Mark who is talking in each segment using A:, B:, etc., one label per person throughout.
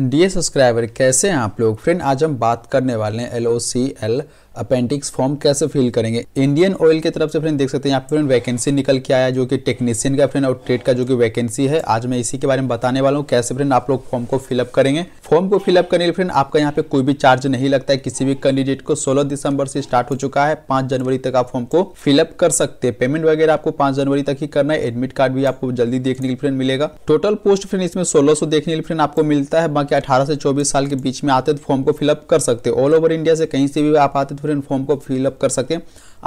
A: D subscriber कैसे हैं आप लोग फ्रेंड आज हम बात करने वाले हैं L O C L apprentice form कैसे फिल करेंगे इंडियन ऑयल की तरफ से फ्रेंड देख सकते हैं यहाँ पे फ्रेंड वैकेंसी निकल के आया जो कि टेक्नीशियन का फ्रेंड और ट्रेड का जो कि वैकेंसी है आज मैं इसी के बारे में बताने वाला हूँ कैसे फ्रेंड आप लोग फॉर्म को फिलअप करेंगे फॉर्म को फिलअप करने के फ्रेंड आपका यहाँ पे कोई भी चार्ज नहीं लगता है किसी भी कैंडिडेट को सोलह दिसंबर से स्टार्ट हो चुका है पांच जनवरी तक आप फॉर्म को फिलअप कर सकते हैं पेमेंट वगैरह आपको पांच जनवरी तक ही करना है एडमिट कार्ड भी आपको जल्दी देखने के लिए फ्रेंड मिलेगा टोटल पोस्ट फ्रेंड इसमें सोलह सौ देखने के लिए फ्रेंड आपको मिलता है बाकी अठारह से चौबीस साल के बीच में आते फॉर्म तो को फिलअप कर सकते हैं ऑल ओवर इंडिया से कहीं से भी आप आते डिफरेंट फॉर्म को फिलअप कर सकें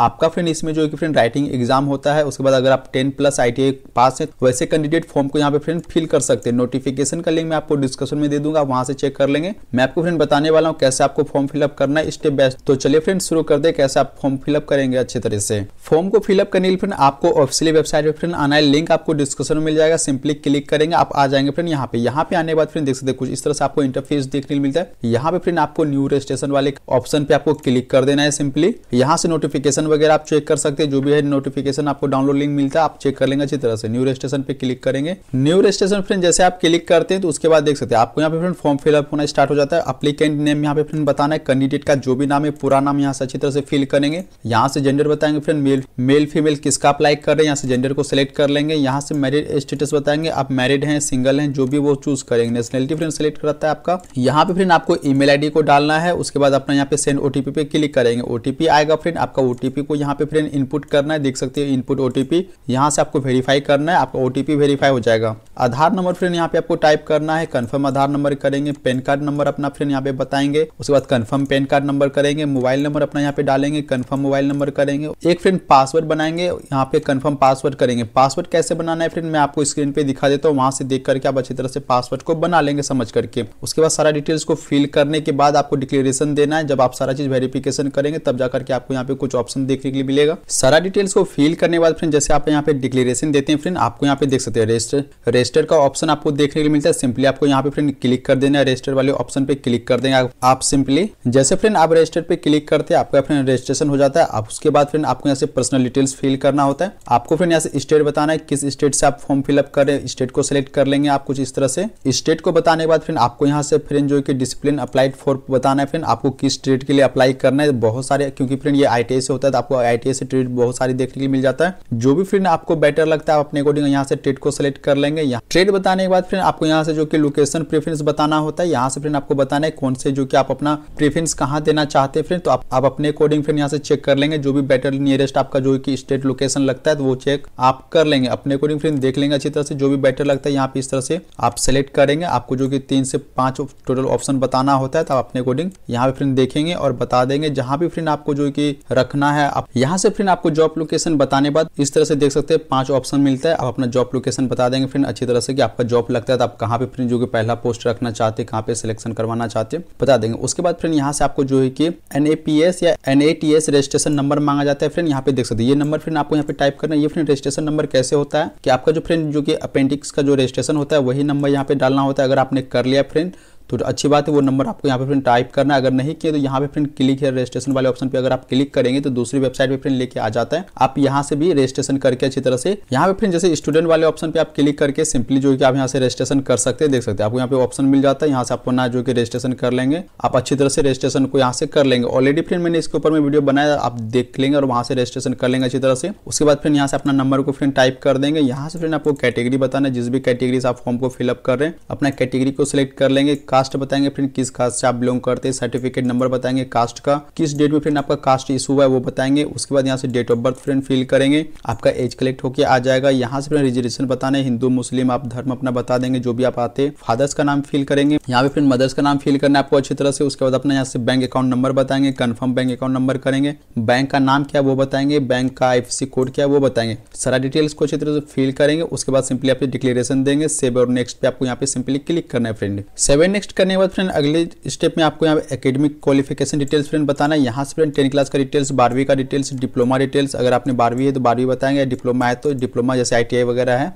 A: आपका फ्रेंड इसमें जो कि फ्रेंड राइटिंग एग्जाम होता है उसके बाद अगर आप टेन प्लस आई पास है वैसे कैंडिडेट फॉर्म को यहाँ पे फ्रेंड फिल कर सकते हैं नोटिफिकेशन का लिंक मैं आपको डिस्कशन में दे दूंगा आप वहां से चेक कर लेंगे मैं आपको फ्रेंड बताने वाला हूँ कैसे आपको फॉर्म फिलअप करना है स्टेप बाय तो चलिए फ्रेंड शुरू कर दे कैसे आप फॉर्म फिलअप करेंगे अच्छे तरह से फॉर्म को फिलअप करने के लिए फ्रेंड आपको ऑफिसियल वेबसाइट पर फ्रेंड आना है लिंक आपको डिस्कशन में मिल जाएगा सिंपली क्लिक करेंगे आप आ जाएंगे फ्रेंड यहाँ पे यहाँ पे आने के बाद फ्रेंड देख सकते कुछ इस तरह से आपको इंटरफेस देखने को मिलता है यहाँ पे फ्रेंड आपको न्यू रजिस्ट्रेशन वाले ऑप्शन पे आपको क्लिक कर देना है सिंपली यहाँ से नोटिफिकेशन नोटिफिकेशन वगैरह आप चेक कर सकते हैं जो भी है नोटिफिकेशन आपको डाउनलोड लिंक मिलता है आप चेक कर लेंगे अच्छी तरह से न्यू रजिस्ट्रेशन पे क्लिक करेंगे न्यू रजिस्ट्रेशन फ्रेंड जैसे आप क्लिक करते हैं तो उसके बाद देख सकते हैं आपको यहाँ पे फ्रेंड फॉर्म फिलअप होना स्टार्ट हो जाता है अपलीकेंट नेम यहाँ पे फ्रेंड बताना है कैंडिडेट का जो भी नाम है पूरा नाम यहाँ से अच्छी तरह से फिल करेंगे यहाँ से जेंडर बताएंगे फ्रेंड मेल मेल फीमेल किसका अप्लाई कर रहे हैं यहाँ से जेंडर को सिलेक्ट कर लेंगे यहाँ से मैरिड स्टेटस बताएंगे आप मैरिड है सिंगल है जो भी वो चूज करेंगे नेशनलिटी फ्रेंड सिलेक्ट करता है आपका यहाँ पे फ्रेंड आपको ई मेल को डालना है उसके बाद अपना यहाँ पे सेंड ओटीपी पे क्लिक करेंगे ओटीपी आएगा फ्रेंड आपका ओटीपी ओटीपी को यहाँ पे फ्रेंड इनपुट करना है देख सकते हैं इनपुट ओटीपी यहाँ से आपको वेरीफाई करना है आपका ओटीपी वेरीफाई हो जाएगा आधार नंबर फ्रेंड यहाँ पे आपको टाइप करना है कन्फर्म आधार नंबर करेंगे पैन कार्ड नंबर अपना फ्रेंड यहाँ पे बताएंगे उसके बाद कन्फर्म पैन कार्ड नंबर करेंगे मोबाइल नंबर अपना यहाँ पे डालेंगे कन्फर्म मोबाइल नंबर करेंगे एक फ्रेंड पासवर्ड बनाएंगे यहाँ पे कन्फर्म पासवर्ड करेंगे पासवर्ड कैसे बनाना है फ्रेंड मैं आपको स्क्रीन पे दिखा देता हूँ वहां से देख करके आप अच्छी तरह से पासवर्ड को बना लेंगे समझ करके उसके बाद सारा डिटेल्स को फिल करने के बाद आपको डिक्लेरेशन देना है जब आप सारा चीज वेरिफिकेशन करेंगे तब जाकर के आपको यहाँ पे कुछ ऑप्शन ऑप्शन देखने के लिए मिलेगा सारा डिटेल्स को फिल करने बाद फ्रेंड जैसे आप यहाँ पे डिक्लेरेशन देते हैं फ्रेंड आपको यहाँ पे देख सकते हैं रजिस्टर रजिस्टर का ऑप्शन आपको देखने के लिए मिलता है सिंपली आपको यहाँ पे फ्रेंड क्लिक कर देना है रजिस्टर वाले ऑप्शन पे क्लिक कर देंगे आप सिंपली जैसे फ्रेंड आप रजिस्टर पे क्लिक करते हैं आपका फ्रेंड रजिस्ट्रेशन हो जाता है आप उसके बाद फ्रेंड आपको यहाँ से पर्सनल डिटेल्स फिल करना होता है आपको फ्रेंड यहाँ से स्टेट बताना है किस स्टेट से आप फॉर्म फिलअप कर रहे हैं स्टेट को सिलेक्ट कर लेंगे आप कुछ इस तरह से स्टेट को बताने के बाद फ्रेंड आपको यहाँ से फ्रेंड जो कि डिसिप्लिन अप्लाइड फॉर बताना है फ्रेंड आपको किस स्टेट के लिए अप्लाई करना है बहुत सारे क्योंकि फ्रेंड ये आई से होता है है तो आपको आई से ट्रेड बहुत सारी देखने के लिए मिल जाता है जो भी फ्रेंड आपको बेटर लगता है आप अपने अकॉर्डिंग यहाँ से ट्रेड को सिलेक्ट कर लेंगे यहाँ ट्रेड बताने के बाद फिर आपको यहाँ से जो कि लोकेशन प्रेफरेंस बताना होता है यहाँ से फ्रेंड आपको बताना है कौन से जो कि आप अपना प्रेफरेंस कहाँ देना चाहते हैं तो आप, अपने अकॉर्डिंग फ्रेंड यहाँ से चेक कर लेंगे जो भी बेटर नियरेस्ट आपका जो कि स्टेट लोकेशन लगता है तो वो चेक आप कर लेंगे अपने अकॉर्डिंग फ्रेंड देख लेंगे अच्छी तरह से जो भी बेटर लगता है यहाँ पे इस तरह से आप सेलेक्ट करेंगे आपको जो कि तीन से पांच टोटल ऑप्शन बताना होता है तो आप अपने अकॉर्डिंग यहाँ पे फ्रेंड देखेंगे और बता देंगे जहां भी फ्रेंड आपको जो कि रखना है है आप यहाँ से फ्रेंड आपको जॉब लोकेशन बताने बाद इस तरह से देख सकते हैं पांच ऑप्शन मिलता है आप अपना जॉब लोकेशन बता देंगे फ्रेंड अच्छी तरह से कि आपका जॉब लगता है तो आप कहाँ पे फ्रेंड जो कि पहला पोस्ट रखना चाहते हैं कहाँ पे सिलेक्शन करवाना चाहते हैं बता देंगे उसके बाद फ्रेंड यहाँ से आपको जो है कि एन या एन रजिस्ट्रेशन नंबर मांगा जाता है फ्रेंड यहाँ पे देख सकते हैं ये नंबर फ्रेंड आपको यहाँ पे टाइप करना है ये फ्रेंड रजिस्ट्रेशन नंबर कैसे होता है कि आपका जो फ्रेंड जो कि अपेंडिक्स का जो रजिस्ट्रेशन होता है वही नंबर यहाँ पे डालना होता है अगर आपने कर लिया फ्रेंड तो अच्छी बात है वो नंबर आपको यहाँ पे फ्रेंड टाइप करना है अगर नहीं किया तो यहाँ पे फ्रेंड क्लिक है रजिस्ट्रेशन वाले ऑप्शन पे अगर आप क्लिक करेंगे तो दूसरी वेबसाइट पे फ्रेंड लेके आ जाता है आप यहाँ से भी रजिस्ट्रेशन करके अच्छी तरह से यहाँ पे फ्रेंड जैसे स्टूडेंट वाले ऑप्शन पे आप क्लिक करके सिंपली जो कि आप यहाँ से रजिस्ट्रेशन कर सकते हैं देख सकते हैं आपको यहाँ पे ऑप्शन मिल जाता है यहाँ से आपको ना जो कि रजिस्ट्रेशन कर लेंगे आप अच्छी तरह से रजिस्ट्रेशन को यहाँ से कर लेंगे ऑलरेडी फ्रेंड मैंने इसके ऊपर में वीडियो बनाया आप देख लेंगे और वहाँ से रजिस्ट्रेशन कर लेंगे अच्छी तरह से उसके बाद फ्रेंड यहाँ से अपना नंबर को फ्रेंड टाइप कर देंगे यहाँ से फ्रेंड आपको कैटेगरी बताना जिस भी कैटेगरी से आप फॉर्म को फिलअप कर रहे हैं अपना कैटेगरी को सिलेक्ट कर लेंगे कास्ट बताएंगे फ्रेंड किस कास्ट से आप बिलोंग करते हैं सर्टिफिकेट नंबर बताएंगे कास्ट का किस डेट में फ्रेंड आपका कास्ट इशू हुआ है वो बताएंगे उसके बाद यहाँ से date of birth friend fill करेंगे आपका एज कलेक्ट होकर आ जाएगा यहाँ से फ्रेंड रिजर्वेशन बताना है हिंदू मुस्लिम आप धर्म अपना बता देंगे जो भी आप आते हैं फादर्स का नाम फिल करेंगे यहाँ पे फ्रेंड मदर्स का नाम फिल करना है आपको अच्छी तरह से उसके बाद अपना यहाँ से बैंक अकाउंट नंबर बताएंगे कन्फर्म बैंक अकाउंट नंबर करेंगे बैंक का नाम क्या वो बताएंगे बैंक का आईएफएससी कोड क्या वो बताएंगे सारा डिटेल्स को अच्छी तरह से फिल करेंगे उसके बाद सिंपली आप डिक्लेरेशन देंगे सेव और नेक्स्ट पे आपको यहाँ पे सिंपली क्लिक करना है फ्रेंड सेवन नेक्स्ट नेक्स्ट करने के बाद फ्रेंड अगले स्टेप में आपको यहाँ पे एकेडमिक क्वालिफिकेशन डिटेल्स फ्रेंड बताना है यहाँ से फ्रेंड टेन क्लास का डिटेल्स बारहवीं का डिटेल्स डिप्लोमा डिटेल्स अगर आपने बारहवीं है तो बारहवीं बताएंगे डिप्लोमा है तो डिप्लोमा जैसे आई वगैरह है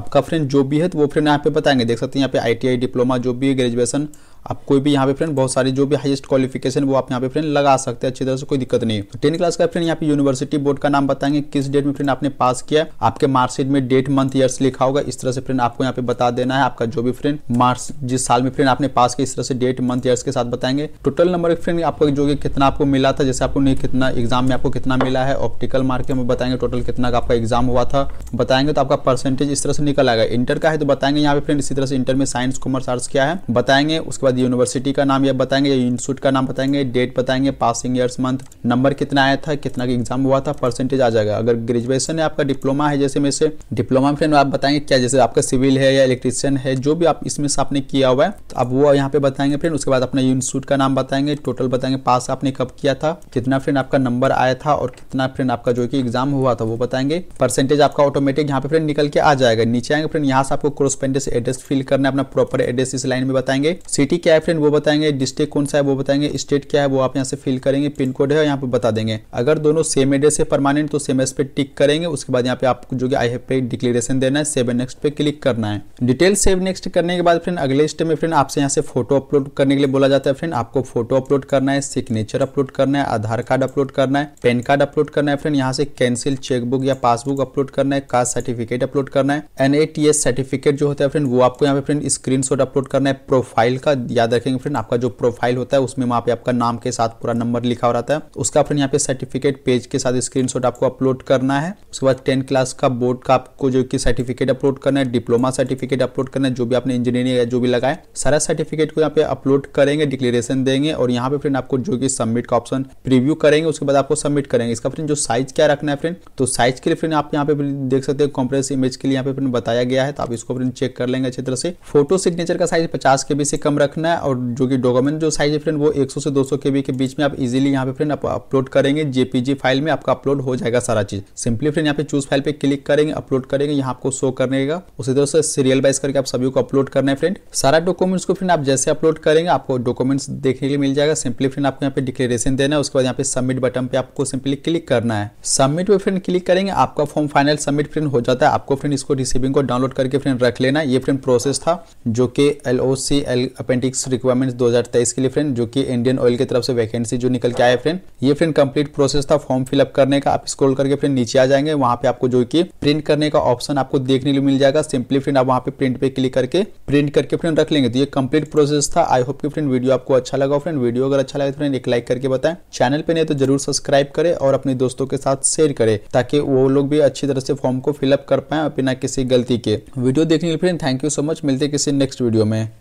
A: आपका फ्रेंड जो भी है तो वो फ्रेंड यहाँ पे बताएंगे देख सकते हैं यहाँ पे आई डिप्लोमा जो भी है ग्रेजुएशन आप कोई भी यहाँ पे फ्रेंड बहुत सारी जो भी हाईएस्ट क्वालिफिकेशन वो आप यहाँ पे फ्रेंड लगा सकते हैं अच्छी तरह से कोई दिक्कत नहीं है टेन तो क्लास का फ्रेंड यहाँ पे यूनिवर्सिटी बोर्ड का नाम बताएंगे किस डेट में फ्रेंड आपने पास किया आपके मार्कशीट में डेट मंथ ईयर्स लिखा होगा इस तरह से फ्रेंड आपको यहाँ पे बता देना है आपका जो भी फ्रेंड मार्च जिस साल में फ्रेंड आपने पास किया इस तरह से डेट मंथ ईयर्स के साथ बताएंगे टोटल नंबर फ्रेंड आपको जो कितना आपको मिला था जैसे आपको कितना एग्जाम में आपको कितना मिला है ऑप्टिकल मार्क के बताएंगे टोटल कितना आपका एग्जाम हुआ था बताएंगे तो आपका परसेंटेज इस तरह से निकल आएगा इंटर का है तो बताएंगे यहाँ पे फ्रेंड इसी तरह से इंटर में साइंस कॉमर्स आर्ट्स क्या है बताएंगे उसके बाद बाद यूनिवर्सिटी का नाम या बताएंगे या इंस्टीट्यूट का नाम बताएंगे डेट बताएंगे पासिंग ईयर्स मंथ नंबर कितना आया था कितना का एग्जाम हुआ था परसेंटेज आ जाएगा अगर ग्रेजुएशन है आपका डिप्लोमा है जैसे में से डिप्लोमा फ्रेंड आप बताएंगे क्या जैसे आपका सिविल है या इलेक्ट्रीशियन है जो भी आप इसमें से आपने किया हुआ है तो आप वो यहाँ पे बताएंगे फ्रेंड उसके बाद अपना इंस्टीट्यूट का नाम बताएंगे टोटल बताएंगे पास आपने कब किया था कितना फ्रेंड आपका नंबर आया था और कितना फ्रेंड आपका जो की एग्जाम हुआ था वो बताएंगे परसेंटेज आपका ऑटोमेटिक यहाँ पे फ्रेंड निकल के आ जाएगा नीचे आएंगे फ्रेंड यहाँ से आपको क्रोस्पेंडेंस एड्रेस फिल करना है अपना प्रॉपर एड्रेस इस लाइन में बताएंगे सिटी सिटी क्या है फ्रेंड वो बताएंगे डिस्ट्रिक्ट कौन सा है वो बताएंगे स्टेट क्या है वो आप यहाँ से फिल करेंगे पिन कोड है यहाँ पे बता देंगे अगर दोनों सेम एड्रेस है परमानेंट तो सेम एड्रेस पे टिक करेंगे उसके बाद यहाँ पे आपको जो कि आई है डिक्लेरेशन देना है सेव नेक्स्ट पे क्लिक करना है डिटेल सेव नेक्स्ट करने के बाद फ्रेंड अगले स्टेप में फ्रेंड आपसे यहाँ से फोटो अपलोड करने के लिए बोला जाता है फ्रेंड आपको फोटो अपलोड करना है सिग्नेचर अपलोड करना है आधार कार्ड अपलोड करना है पैन कार्ड अपलोड करना है फ्रेंड यहाँ से कैंसिल चेकबुक या पासबुक अपलोड करना है कास्ट सर्टिफिकेट अपलोड करना है एन सर्टिफिकेट जो होता है फ्रेंड वो आपको यहाँ पे फ्रेंड स्क्रीन अपलोड करना है प्रोफाइल का याद रखेंगे फ्रेंड आपका जो प्रोफाइल होता है उसमें वहाँ पे आपका नाम के साथ पूरा नंबर लिखा हो रहा है उसका फ्रेंड यहाँ पे सर्टिफिकेट पेज के साथ स्क्रीनशॉट आपको अपलोड करना है उसके बाद टेंथ क्लास का बोर्ड का आपको जो कि सर्टिफिकेट अपलोड करना है डिप्लोमा सर्टिफिकेट अपलोड करना है जो भी आपने इंजीनियरिंग या जो भी लगाए सारा सर्टिफिकेट को यहाँ पे अपलोड करेंगे डिक्लेरेशन देंगे और यहाँ पे फ्रेंड आपको जो कि सबमिट का ऑप्शन प्रीव्यू करेंगे उसके बाद आपको सबमिट करेंगे इसका फ्रेंड जो साइज क्या रखना है फ्रेंड तो साइज के लिए फ्रेंड आप यहाँ पे देख सकते हैं कॉम्प्रेस इमेज के लिए यहाँ पे फ्रेंड बताया गया है तो आप इसको फ्रेंड चेक कर लेंगे अच्छी तरह से फोटो सिग्नेचर का साइज पचास के बी से कम रखना रखना है और जो कि डॉक्यूमेंट जो साइज है फ्रेंड वो 100 से 200 के बी के बीच में आप इजीली यहाँ पे फ्रेंड आप अपलोड करेंगे जेपीजी फाइल में आपका अपलोड हो जाएगा सारा चीज सिंपली फ्रेंड यहाँ पे चूज फाइल पे क्लिक करेंगे अपलोड करेंगे यहाँ आपको शो करेगा उसी तरह से सीरियल वाइज करके आप सभी को अपलोड करना है फ्रेंड सारा डॉक्यूमेंट्स को फ्रेंड आप जैसे अपलोड करेंगे आपको डॉक्यूमेंट्स देखने के लिए मिल जाएगा सिंपली फ्रेंड आपको यहाँ पे डिक्लेरेशन देना है उसके बाद यहाँ पे सबमिट बटन पे आपको सिंपली क्लिक करना है सबमिट पे फ्रेंड क्लिक करेंगे आपका फॉर्म फाइनल सबमिट फ्रेंड हो जाता है आपको फ्रेंड इसको रिसीविंग को डाउनलोड करके फ्रेंड रख लेना ये फ्रेंड प्रोसेस था जो कि L O C L apprentice six requirements 2023 के लिए फ्रेंड जो कि इंडियन ऑयल की तरफ से वैकेंसी जो निकल के आए फ्रेंड ये फ्रेंड कंप्लीट प्रोसेस था फॉर्म फिलअप करने का आप स्क्रॉल करके फ्रेंड नीचे आ जाएंगे वहां पे आपको जो कि प्रिंट करने का ऑप्शन आपको देखने को मिल जाएगा सिंपली फ्रेंड आप वहाँ पे प्रिंट पे क्लिक करके प्रिंट करके फ्रेंड रख लेंगे तो ये कंप्लीट प्रोसेस था आई होप की फ्रेंड वीडियो आपको अच्छा लगा फ्रेंड वीडियो अगर अच्छा लगे तो फ्रेंड एक लाइक करके बताएं चैनल पे नहीं तो जरूर सब्सक्राइब करें और अपने दोस्तों के साथ शेयर करें ताकि वो लोग भी अच्छी तरह से फॉर्म को फिलअप कर पाए बिना किसी गलती के वीडियो देखने के लिए friend thank you so much मिलते किसी नेक्स्ट वीडियो में